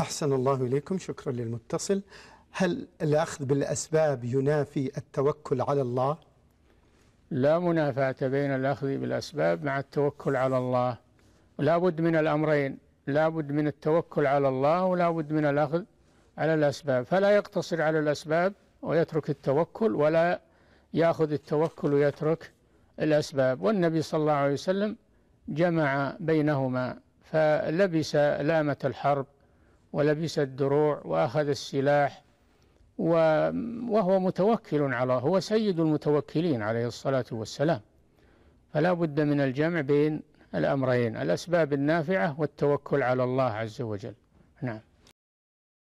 أحسن الله إليكم شكرا للمتصل هل الأخذ بالأسباب ينافي التوكل على الله؟ لا منافاة بين الأخذ بالأسباب مع التوكل على الله لا بد من الأمرين لا بد من التوكل على الله ولا بد من الأخذ على الأسباب فلا يقتصر على الأسباب ويترك التوكل ولا يأخذ التوكل ويترك الأسباب والنبي صلى الله عليه وسلم جمع بينهما فلبس لامة الحرب ولبس الدروع وأخذ السلاح وهو متوكل على هو سيد المتوكلين عليه الصلاة والسلام فلا بد من الجمع بين الأمرين الأسباب النافعة والتوكل على الله عز وجل نعم